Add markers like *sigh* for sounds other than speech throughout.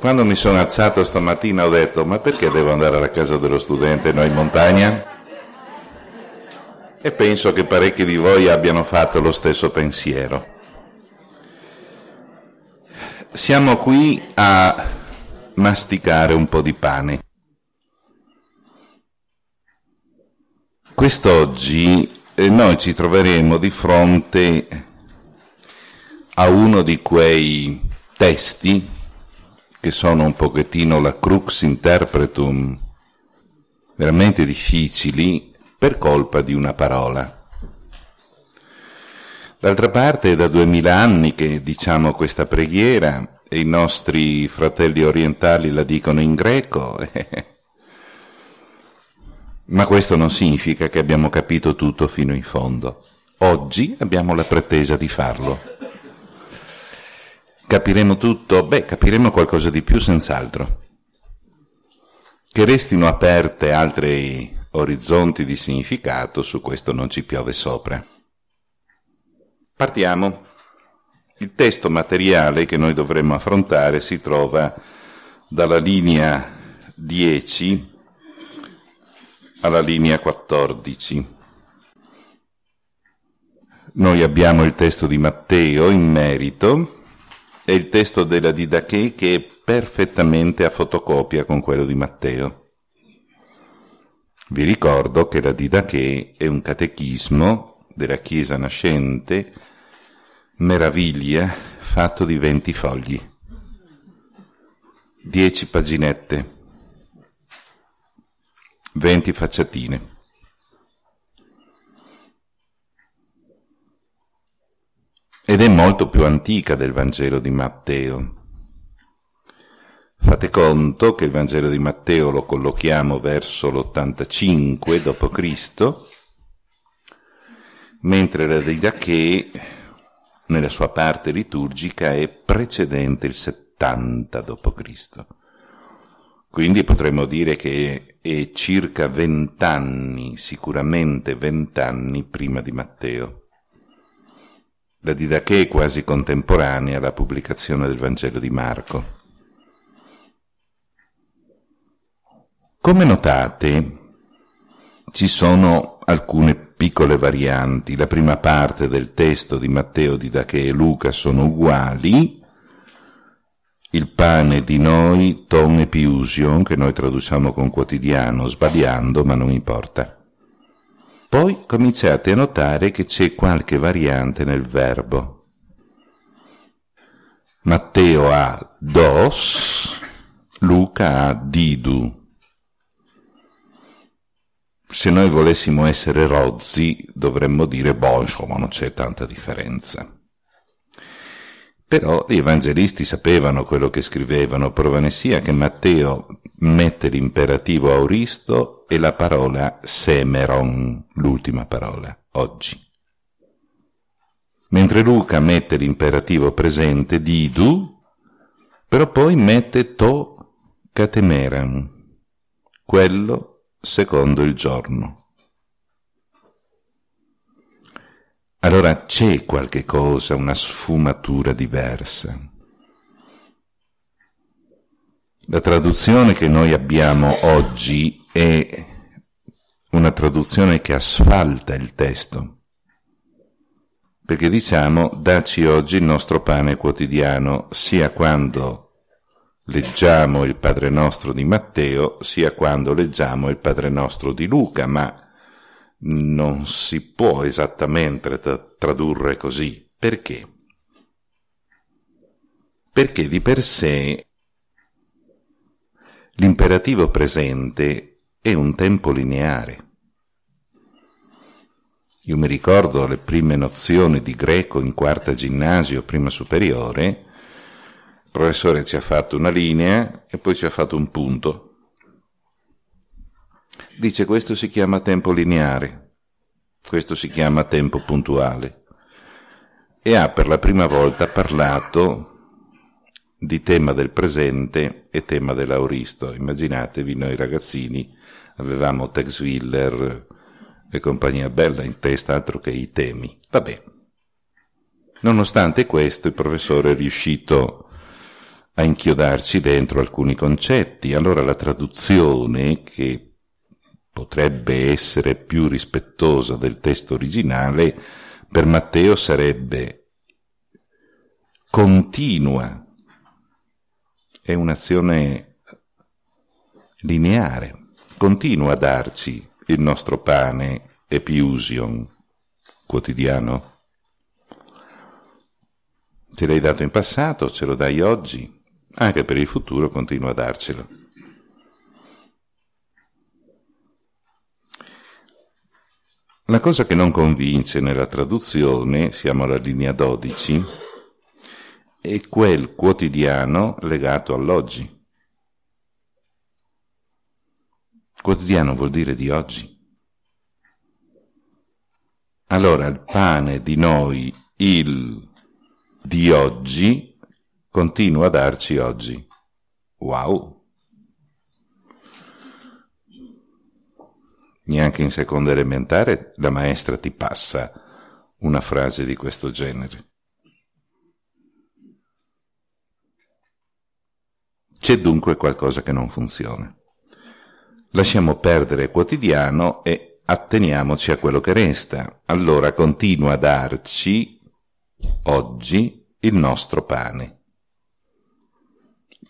Quando mi sono alzato stamattina ho detto ma perché devo andare alla casa dello studente e noi in montagna? E penso che parecchi di voi abbiano fatto lo stesso pensiero. Siamo qui a masticare un po' di pane. Quest'oggi eh, noi ci troveremo di fronte a uno di quei testi che sono un pochettino la crux interpretum, veramente difficili per colpa di una parola. D'altra parte è da duemila anni che diciamo questa preghiera e i nostri fratelli orientali la dicono in greco, *laughs* ma questo non significa che abbiamo capito tutto fino in fondo. Oggi abbiamo la pretesa di farlo. Capiremo tutto? Beh, capiremo qualcosa di più senz'altro. Che restino aperte altri orizzonti di significato, su questo non ci piove sopra. Partiamo. Il testo materiale che noi dovremmo affrontare si trova dalla linea 10 alla linea 14. Noi abbiamo il testo di Matteo in merito, è il testo della Didache che è perfettamente a fotocopia con quello di Matteo. Vi ricordo che la Didache è un catechismo della Chiesa nascente, meraviglia, fatto di 20 fogli, 10 paginette, 20 facciatine. ed è molto più antica del Vangelo di Matteo. Fate conto che il Vangelo di Matteo lo collochiamo verso l'85 d.C., mentre la Didache nella sua parte liturgica è precedente il 70 d.C. Quindi potremmo dire che è circa vent'anni, sicuramente vent'anni prima di Matteo. La Didache è quasi contemporanea alla pubblicazione del Vangelo di Marco. Come notate, ci sono alcune piccole varianti. La prima parte del testo di Matteo, Didache e Luca sono uguali. Il pane di noi, ton e piusion, che noi traduciamo con quotidiano, sbagliando, ma non importa. Poi cominciate a notare che c'è qualche variante nel verbo. Matteo ha dos, Luca ha didu. Se noi volessimo essere rozzi dovremmo dire boh, insomma non c'è tanta differenza. Però gli evangelisti sapevano quello che scrivevano, prova ne sia che Matteo mette l'imperativo auristo e la parola semeron, l'ultima parola, oggi. Mentre Luca mette l'imperativo presente didu, però poi mette to catemeran, quello secondo il giorno. allora c'è qualche cosa, una sfumatura diversa. La traduzione che noi abbiamo oggi è una traduzione che asfalta il testo, perché diciamo daci oggi il nostro pane quotidiano, sia quando leggiamo il Padre nostro di Matteo, sia quando leggiamo il Padre nostro di Luca, ma non si può esattamente tradurre così. Perché? Perché di per sé l'imperativo presente è un tempo lineare. Io mi ricordo le prime nozioni di greco in quarta ginnasio, prima superiore, il professore ci ha fatto una linea e poi ci ha fatto un punto Dice questo si chiama tempo lineare, questo si chiama tempo puntuale. E ha per la prima volta parlato di tema del presente e tema dell'auristo. Immaginatevi noi ragazzini avevamo Tex Willer e compagnia bella in testa, altro che i temi. Vabbè. Nonostante questo, il professore è riuscito a inchiodarci dentro alcuni concetti. Allora la traduzione che potrebbe essere più rispettosa del testo originale, per Matteo sarebbe continua, è un'azione lineare, continua a darci il nostro pane epiusion quotidiano. Ce l'hai dato in passato, ce lo dai oggi, anche per il futuro continua a darcelo. La cosa che non convince nella traduzione, siamo alla linea 12, è quel quotidiano legato all'oggi. Quotidiano vuol dire di oggi. Allora il pane di noi, il di oggi, continua a darci oggi. Wow! Neanche in seconda elementare la maestra ti passa una frase di questo genere. C'è dunque qualcosa che non funziona. Lasciamo perdere il quotidiano e atteniamoci a quello che resta. Allora continua a darci oggi il nostro pane.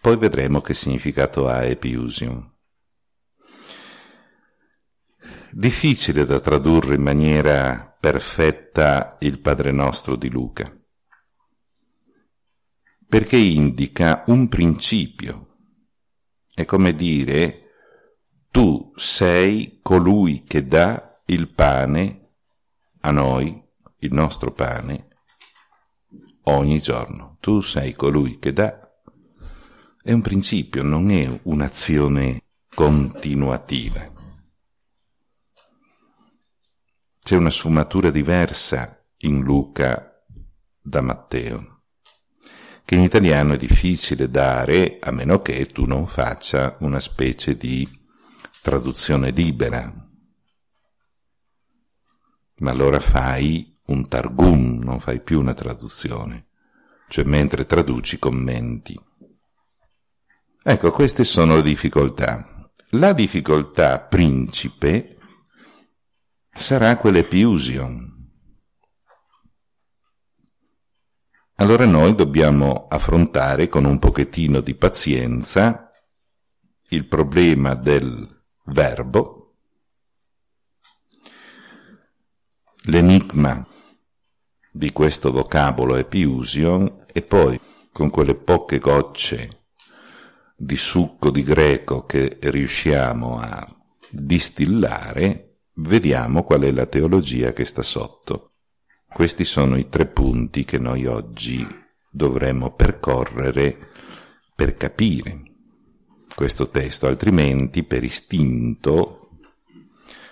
Poi vedremo che significato ha Epiusium difficile da tradurre in maniera perfetta il Padre nostro di Luca, perché indica un principio. È come dire, tu sei colui che dà il pane a noi, il nostro pane, ogni giorno. Tu sei colui che dà. È un principio, non è un'azione continuativa. C'è una sfumatura diversa in Luca da Matteo, che in italiano è difficile dare a meno che tu non faccia una specie di traduzione libera. Ma allora fai un targum, non fai più una traduzione, cioè mentre traduci commenti. Ecco, queste sono le difficoltà. La difficoltà principe sarà quell'epiusion. Allora noi dobbiamo affrontare con un pochettino di pazienza il problema del verbo, l'enigma di questo vocabolo epiusion e poi con quelle poche gocce di succo di greco che riusciamo a distillare vediamo qual è la teologia che sta sotto. Questi sono i tre punti che noi oggi dovremmo percorrere per capire questo testo, altrimenti per istinto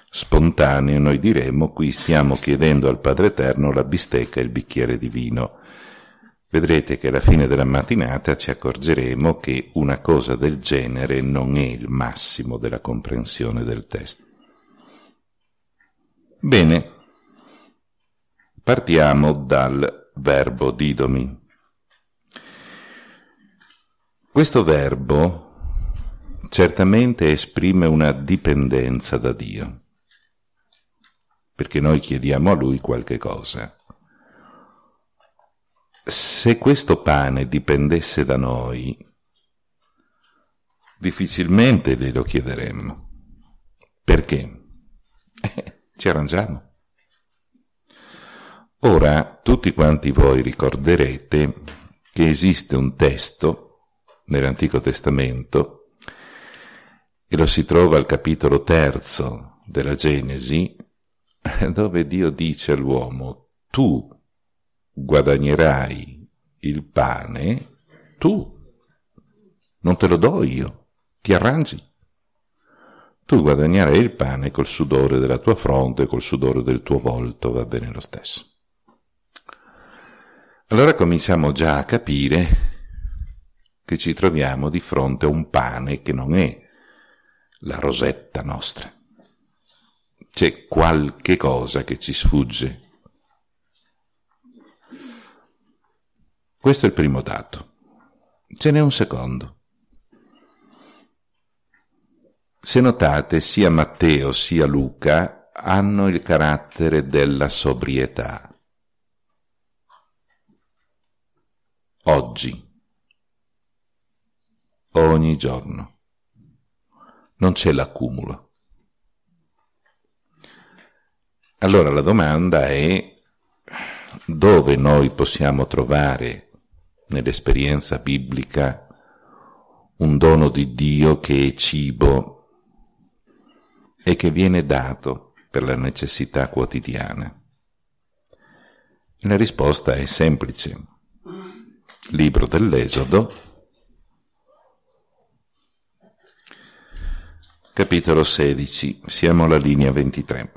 spontaneo noi diremmo qui stiamo chiedendo al Padre Eterno la bistecca e il bicchiere di vino. Vedrete che alla fine della mattinata ci accorgeremo che una cosa del genere non è il massimo della comprensione del testo. Bene, partiamo dal verbo didomi. Questo verbo certamente esprime una dipendenza da Dio, perché noi chiediamo a Lui qualche cosa. Se questo pane dipendesse da noi, difficilmente glielo chiederemmo. Perché? ci arrangiamo. Ora, tutti quanti voi ricorderete che esiste un testo nell'Antico Testamento, e lo si trova al capitolo terzo della Genesi, *laughs* dove Dio dice all'uomo, tu guadagnerai il pane, tu, non te lo do io, ti arrangi tu guadagnerai il pane col sudore della tua fronte, col sudore del tuo volto, va bene lo stesso. Allora cominciamo già a capire che ci troviamo di fronte a un pane che non è la rosetta nostra. C'è qualche cosa che ci sfugge. Questo è il primo dato. Ce n'è un secondo. Se notate, sia Matteo sia Luca hanno il carattere della sobrietà. Oggi, ogni giorno, non c'è l'accumulo. Allora la domanda è dove noi possiamo trovare nell'esperienza biblica un dono di Dio che è cibo e che viene dato per la necessità quotidiana? La risposta è semplice. Libro dell'Esodo, capitolo 16, siamo alla linea 23.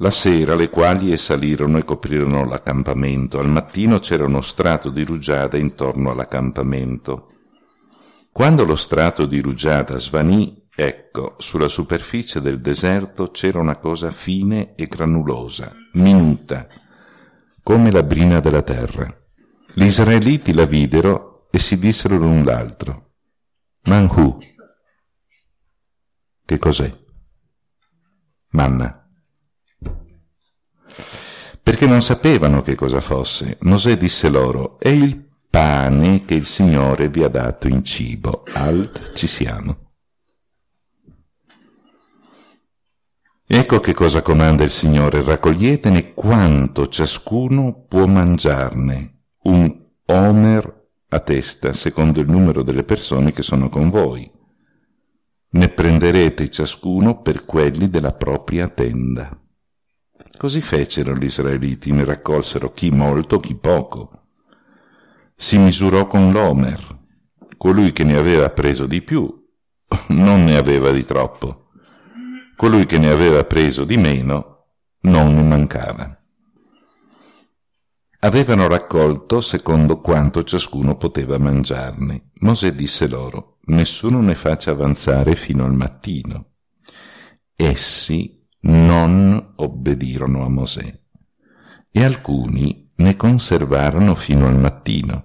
La sera le quaglie salirono e coprirono l'accampamento, al mattino c'era uno strato di rugiada intorno all'accampamento. Quando lo strato di rugiada svanì, ecco, sulla superficie del deserto c'era una cosa fine e granulosa, minuta, come la brina della terra. Gli israeliti la videro e si dissero l'un l'altro, Manhu, che cos'è? Manna perché non sapevano che cosa fosse. Mosè disse loro, è il pane che il Signore vi ha dato in cibo. Alt ci siamo. Ecco che cosa comanda il Signore, raccoglietene quanto ciascuno può mangiarne, un omer a testa, secondo il numero delle persone che sono con voi. Ne prenderete ciascuno per quelli della propria tenda. Così fecero gli israeliti, ne raccolsero chi molto, chi poco. Si misurò con l'Omer, colui che ne aveva preso di più *laughs* non ne aveva di troppo, colui che ne aveva preso di meno non ne mancava. Avevano raccolto secondo quanto ciascuno poteva mangiarne. Mosè disse loro, nessuno ne faccia avanzare fino al mattino. Essi non obbedirono a Mosè e alcuni ne conservarono fino al mattino.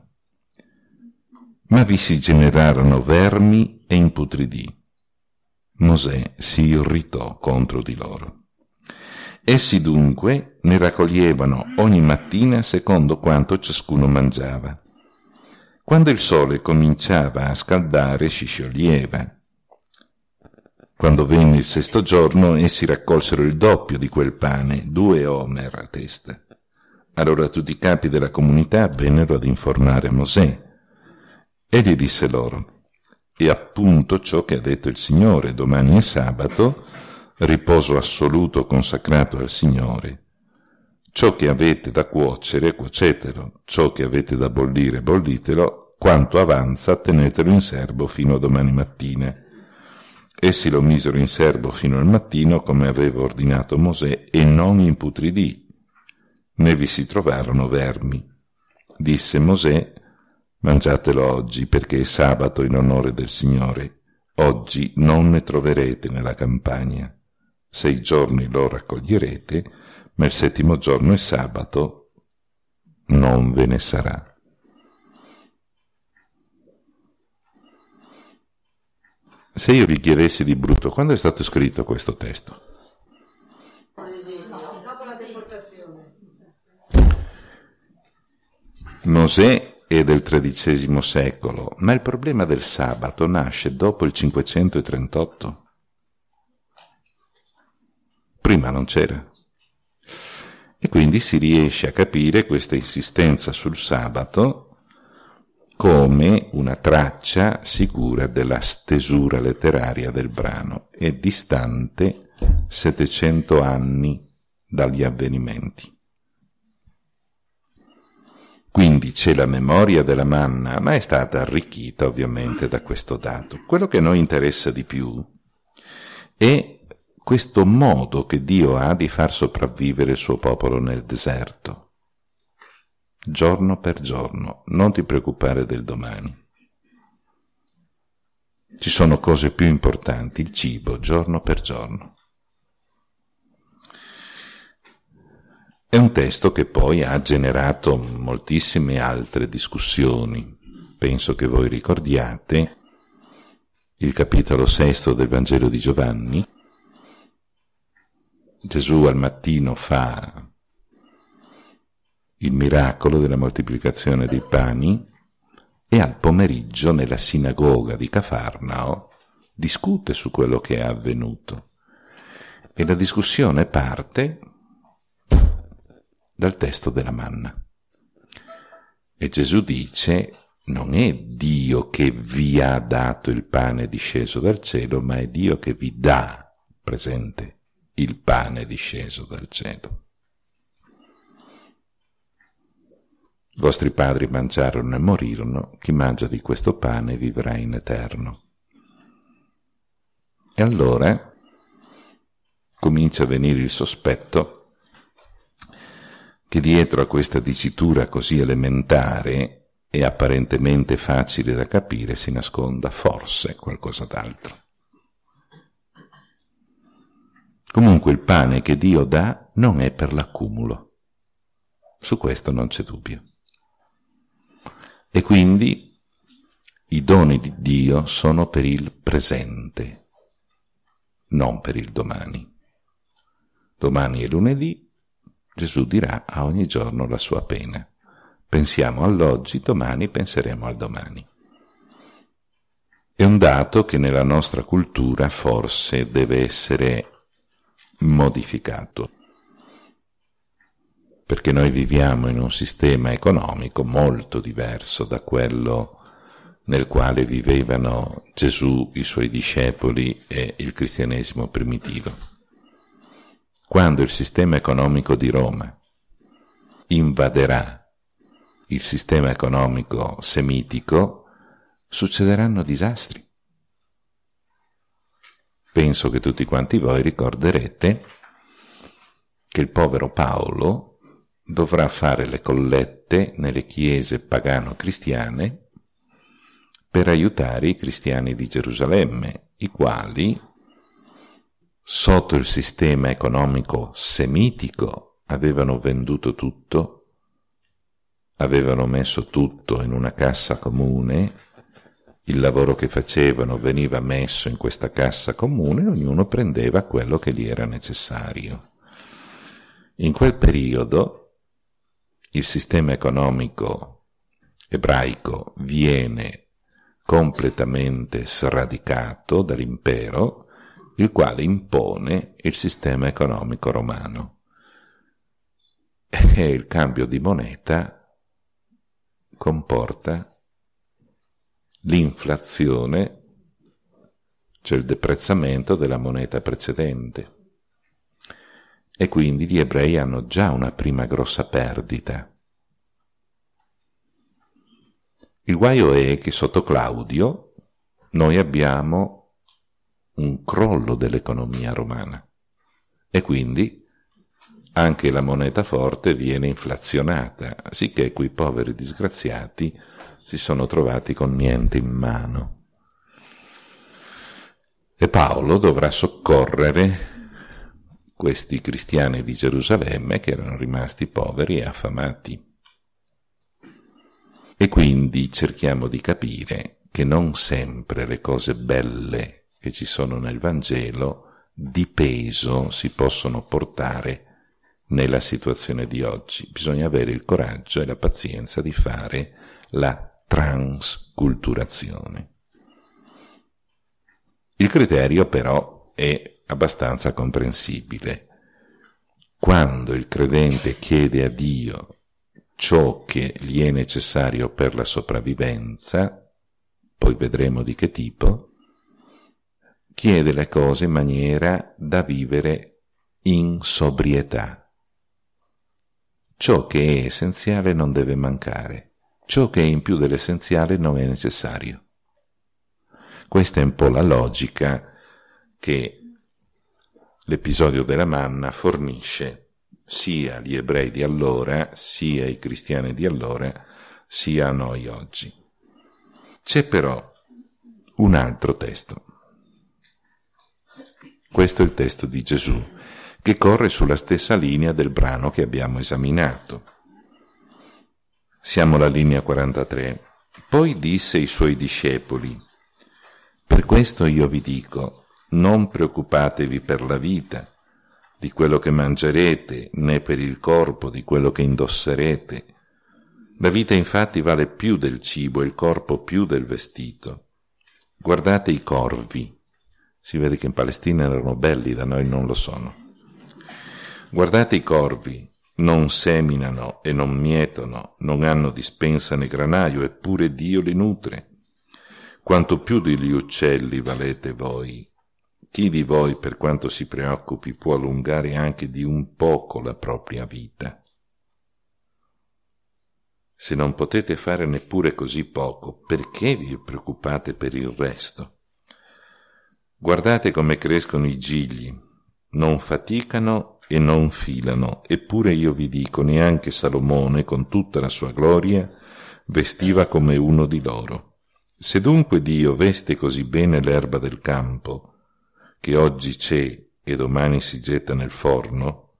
Ma vi si generarono vermi e imputridì. Mosè si irritò contro di loro. Essi dunque ne raccoglievano ogni mattina secondo quanto ciascuno mangiava. Quando il sole cominciava a scaldare si scioglieva quando venne il sesto giorno, essi raccolsero il doppio di quel pane, due omer a testa. Allora tutti i capi della comunità vennero ad informare Mosè. Egli disse loro, «E appunto ciò che ha detto il Signore, domani è sabato, riposo assoluto consacrato al Signore. Ciò che avete da cuocere, cuocetelo, ciò che avete da bollire, bollitelo, quanto avanza tenetelo in serbo fino a domani mattina Essi lo misero in serbo fino al mattino, come aveva ordinato Mosè, e non imputridì, né vi si trovarono vermi. Disse Mosè, mangiatelo oggi, perché è sabato in onore del Signore. Oggi non ne troverete nella campagna. Sei giorni lo raccoglierete, ma il settimo giorno è sabato, non ve ne sarà. Se io vi chiedessi di brutto, quando è stato scritto questo testo? Dopo la deportazione. Mosè è del XIII secolo, ma il problema del sabato nasce dopo il 538. Prima non c'era. E quindi si riesce a capire questa insistenza sul sabato come una traccia sicura della stesura letteraria del brano e distante 700 anni dagli avvenimenti. Quindi c'è la memoria della manna, ma è stata arricchita ovviamente da questo dato. Quello che a noi interessa di più è questo modo che Dio ha di far sopravvivere il suo popolo nel deserto giorno per giorno, non ti preoccupare del domani. Ci sono cose più importanti, il cibo, giorno per giorno. È un testo che poi ha generato moltissime altre discussioni. Penso che voi ricordiate il capitolo sesto del Vangelo di Giovanni. Gesù al mattino fa il miracolo della moltiplicazione dei pani e al pomeriggio nella sinagoga di Cafarnao discute su quello che è avvenuto e la discussione parte dal testo della manna. E Gesù dice, non è Dio che vi ha dato il pane disceso dal cielo, ma è Dio che vi dà presente il pane disceso dal cielo. Vostri padri mangiarono e morirono, chi mangia di questo pane vivrà in eterno. E allora comincia a venire il sospetto che dietro a questa dicitura così elementare e apparentemente facile da capire si nasconda forse qualcosa d'altro. Comunque il pane che Dio dà non è per l'accumulo, su questo non c'è dubbio. E quindi i doni di Dio sono per il presente, non per il domani. Domani è lunedì, Gesù dirà a ogni giorno la sua pena. Pensiamo all'oggi, domani penseremo al domani. È un dato che nella nostra cultura forse deve essere modificato perché noi viviamo in un sistema economico molto diverso da quello nel quale vivevano Gesù, i suoi discepoli e il cristianesimo primitivo. Quando il sistema economico di Roma invaderà il sistema economico semitico, succederanno disastri. Penso che tutti quanti voi ricorderete che il povero Paolo dovrà fare le collette nelle chiese pagano-cristiane per aiutare i cristiani di Gerusalemme, i quali, sotto il sistema economico semitico, avevano venduto tutto, avevano messo tutto in una cassa comune, il lavoro che facevano veniva messo in questa cassa comune, e ognuno prendeva quello che gli era necessario. In quel periodo il sistema economico ebraico viene completamente sradicato dall'impero, il quale impone il sistema economico romano. E il cambio di moneta comporta l'inflazione, cioè il deprezzamento della moneta precedente e quindi gli ebrei hanno già una prima grossa perdita. Il guaio è che sotto Claudio noi abbiamo un crollo dell'economia romana e quindi anche la moneta forte viene inflazionata, sicché quei poveri disgraziati si sono trovati con niente in mano. E Paolo dovrà soccorrere questi cristiani di Gerusalemme che erano rimasti poveri e affamati. E quindi cerchiamo di capire che non sempre le cose belle che ci sono nel Vangelo di peso si possono portare nella situazione di oggi. Bisogna avere il coraggio e la pazienza di fare la transculturazione. Il criterio però è abbastanza comprensibile. Quando il credente chiede a Dio ciò che gli è necessario per la sopravvivenza, poi vedremo di che tipo, chiede le cose in maniera da vivere in sobrietà. Ciò che è essenziale non deve mancare, ciò che è in più dell'essenziale non è necessario. Questa è un po' la logica che l'episodio della manna fornisce sia gli ebrei di allora, sia i cristiani di allora, sia a noi oggi. C'è però un altro testo. Questo è il testo di Gesù, che corre sulla stessa linea del brano che abbiamo esaminato. Siamo alla linea 43. Poi disse ai suoi discepoli, per questo io vi dico, non preoccupatevi per la vita, di quello che mangerete, né per il corpo, di quello che indosserete. La vita infatti vale più del cibo e il corpo più del vestito. Guardate i corvi. Si vede che in Palestina erano belli, da noi non lo sono. Guardate i corvi, non seminano e non mietono, non hanno dispensa né granaio, eppure Dio li nutre. Quanto più degli uccelli valete voi, chi di voi, per quanto si preoccupi, può allungare anche di un poco la propria vita? Se non potete fare neppure così poco, perché vi preoccupate per il resto? Guardate come crescono i gigli, non faticano e non filano, eppure io vi dico neanche Salomone, con tutta la sua gloria, vestiva come uno di loro. Se dunque Dio veste così bene l'erba del campo, che oggi c'è e domani si getta nel forno,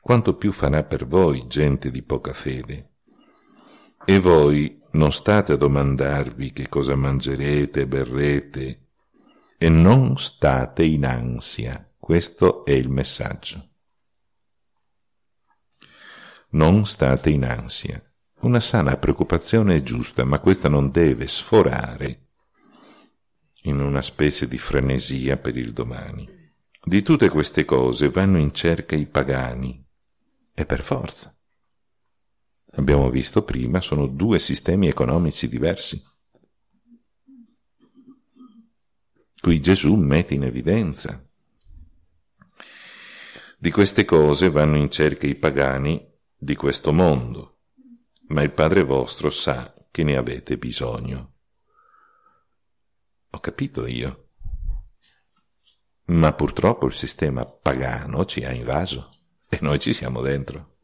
quanto più farà per voi gente di poca fede. E voi non state a domandarvi che cosa mangerete e berrete, e non state in ansia. Questo è il messaggio. Non state in ansia. Una sana preoccupazione è giusta, ma questa non deve sforare in una specie di frenesia per il domani. Di tutte queste cose vanno in cerca i pagani, e per forza. Abbiamo visto prima, sono due sistemi economici diversi. Qui Gesù mette in evidenza. Di queste cose vanno in cerca i pagani di questo mondo, ma il Padre vostro sa che ne avete bisogno capito io. Ma purtroppo il sistema pagano ci ha invaso e noi ci siamo dentro.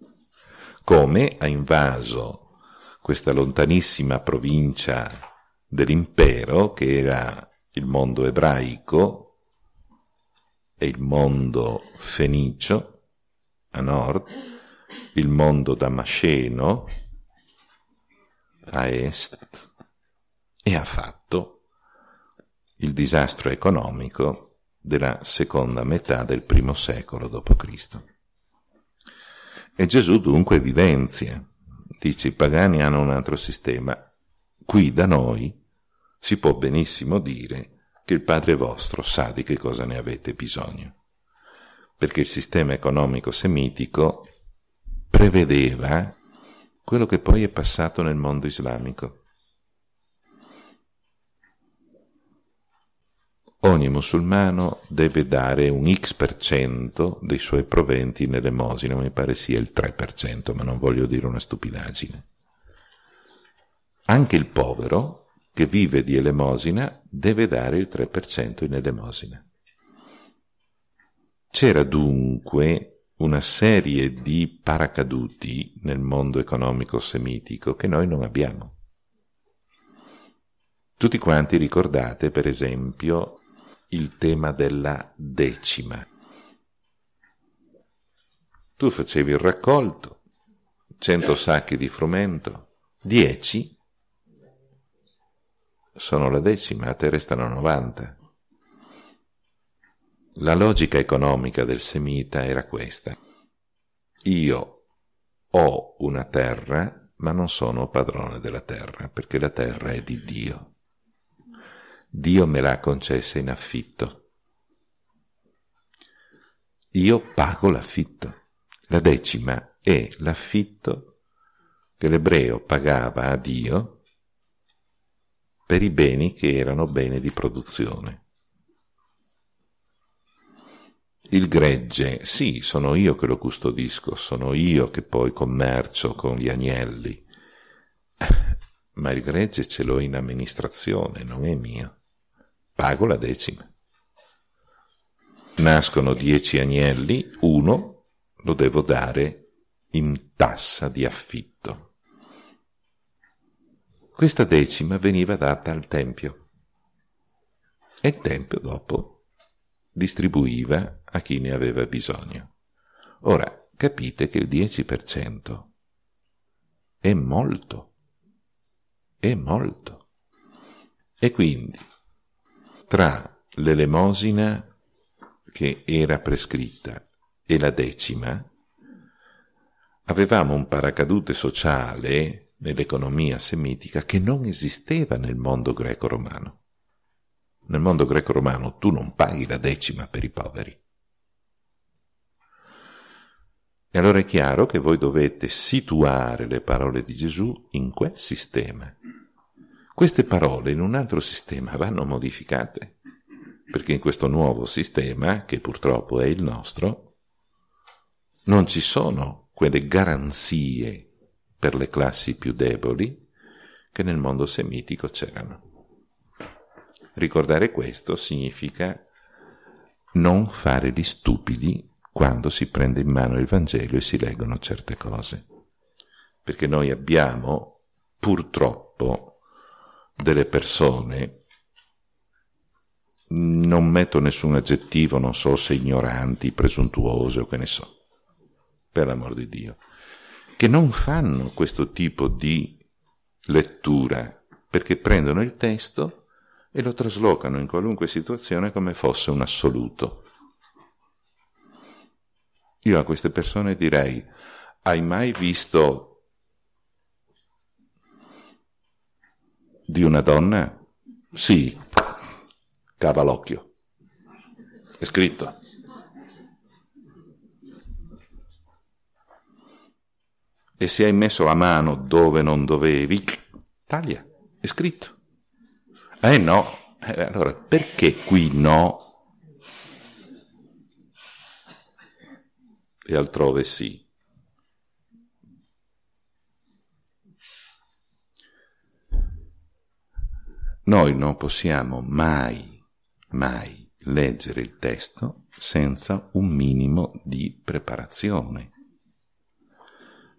Come ha invaso questa lontanissima provincia dell'impero che era il mondo ebraico e il mondo fenicio a nord, il mondo damasceno a est e ha fatto il disastro economico della seconda metà del primo secolo d.C. E Gesù dunque evidenzia, dice i pagani hanno un altro sistema, qui da noi si può benissimo dire che il Padre vostro sa di che cosa ne avete bisogno, perché il sistema economico semitico prevedeva quello che poi è passato nel mondo islamico ogni musulmano deve dare un X% dei suoi proventi in elemosina, mi pare sia il 3%, ma non voglio dire una stupidaggine. Anche il povero che vive di elemosina deve dare il 3% in elemosina. C'era dunque una serie di paracaduti nel mondo economico semitico che noi non abbiamo. Tutti quanti ricordate, per esempio, il tema della decima. Tu facevi il raccolto, 100 sacchi di frumento, 10 sono la decima, a te restano 90. La logica economica del semita era questa. Io ho una terra, ma non sono padrone della terra, perché la terra è di Dio. Dio me l'ha concessa in affitto. Io pago l'affitto. La decima è l'affitto che l'ebreo pagava a Dio per i beni che erano beni di produzione. Il gregge, sì, sono io che lo custodisco, sono io che poi commercio con gli agnelli, ma il gregge ce l'ho in amministrazione, non è mio pago la decima. Nascono dieci agnelli, uno lo devo dare in tassa di affitto. Questa decima veniva data al Tempio e il Tempio dopo distribuiva a chi ne aveva bisogno. Ora, capite che il 10% è molto, è molto. E quindi tra l'elemosina che era prescritta e la decima, avevamo un paracadute sociale nell'economia semitica che non esisteva nel mondo greco-romano. Nel mondo greco-romano tu non paghi la decima per i poveri. E allora è chiaro che voi dovete situare le parole di Gesù in quel sistema queste parole in un altro sistema vanno modificate, perché in questo nuovo sistema, che purtroppo è il nostro, non ci sono quelle garanzie per le classi più deboli che nel mondo semitico c'erano. Ricordare questo significa non fare gli stupidi quando si prende in mano il Vangelo e si leggono certe cose. Perché noi abbiamo purtroppo delle persone, non metto nessun aggettivo, non so se ignoranti, presuntuose o che ne so, per l'amor di Dio, che non fanno questo tipo di lettura perché prendono il testo e lo traslocano in qualunque situazione come fosse un assoluto. Io a queste persone direi, hai mai visto di una donna? Sì, cava l'occhio. È scritto. E se hai messo la mano dove non dovevi, taglia, è scritto. Eh no, eh, allora perché qui no? E altrove sì. Noi non possiamo mai, mai leggere il testo senza un minimo di preparazione,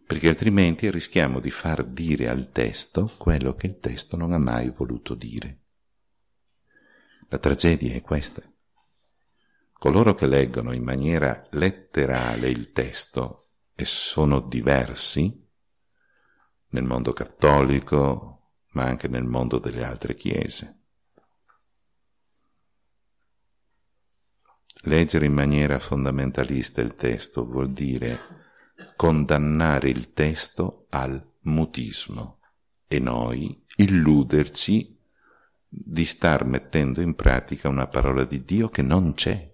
perché altrimenti rischiamo di far dire al testo quello che il testo non ha mai voluto dire. La tragedia è questa. Coloro che leggono in maniera letterale il testo e sono diversi, nel mondo cattolico, ma anche nel mondo delle altre chiese. Leggere in maniera fondamentalista il testo vuol dire condannare il testo al mutismo e noi illuderci di star mettendo in pratica una parola di Dio che non c'è.